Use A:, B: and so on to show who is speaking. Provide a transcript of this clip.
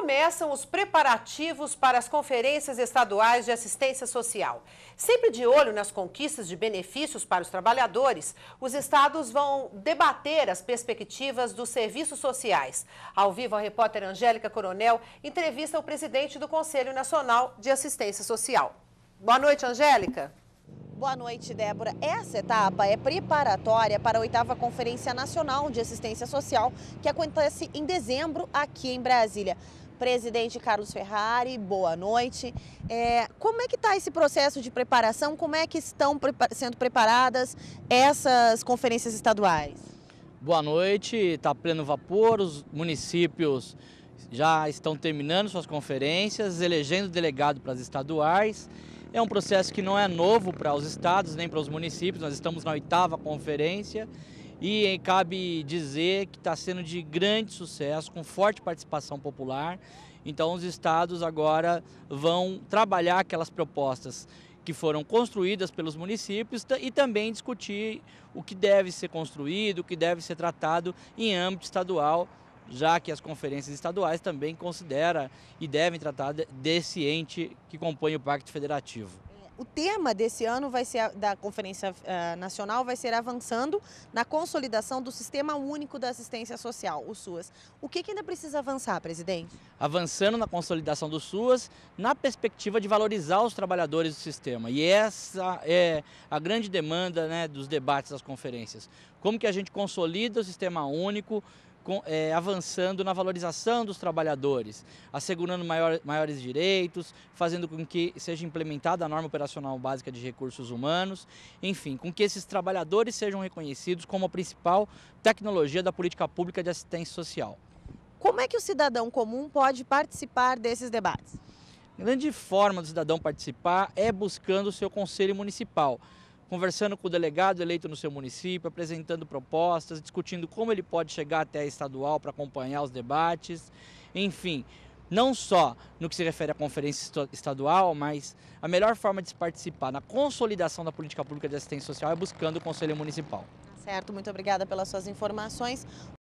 A: começam os preparativos para as conferências estaduais de assistência social. Sempre de olho nas conquistas de benefícios para os trabalhadores, os estados vão debater as perspectivas dos serviços sociais. Ao vivo, a repórter Angélica Coronel entrevista o presidente do Conselho Nacional de Assistência Social. Boa noite, Angélica.
B: Boa noite, Débora. Essa etapa é preparatória para a oitava Conferência Nacional de Assistência Social, que acontece em dezembro aqui em Brasília. Presidente Carlos Ferrari, boa noite. É, como é que está esse processo de preparação? Como é que estão sendo preparadas essas conferências
C: estaduais? Boa noite, está pleno vapor, os municípios já estão terminando suas conferências, elegendo delegado para as estaduais. É um processo que não é novo para os estados nem para os municípios, nós estamos na oitava conferência e eh, cabe dizer que está sendo de grande sucesso, com forte participação popular. Então, os estados agora vão trabalhar aquelas propostas que foram construídas pelos municípios e também discutir o que deve ser construído, o que deve ser tratado em âmbito estadual, já que as conferências estaduais também considera e devem tratar desse ente que compõe o Pacto Federativo.
B: O tema desse ano vai ser da Conferência eh, Nacional vai ser avançando na consolidação do Sistema Único da Assistência Social, o SUAS. O que, que ainda precisa avançar, presidente?
C: Avançando na consolidação do SUAS, na perspectiva de valorizar os trabalhadores do sistema. E essa é a grande demanda né, dos debates das conferências. Como que a gente consolida o Sistema Único, é, avançando na valorização dos trabalhadores, assegurando maior, maiores direitos, fazendo com que seja implementada a norma operacional básica de recursos humanos, enfim, com que esses trabalhadores sejam reconhecidos como a principal tecnologia da política pública de assistência social.
B: Como é que o cidadão comum pode participar desses debates?
C: A grande forma do cidadão participar é buscando o seu conselho municipal conversando com o delegado eleito no seu município, apresentando propostas, discutindo como ele pode chegar até a estadual para acompanhar os debates. Enfim, não só no que se refere à conferência estadual, mas a melhor forma de se participar na consolidação da política pública de assistência social é buscando o Conselho Municipal.
B: Certo, muito obrigada pelas suas informações.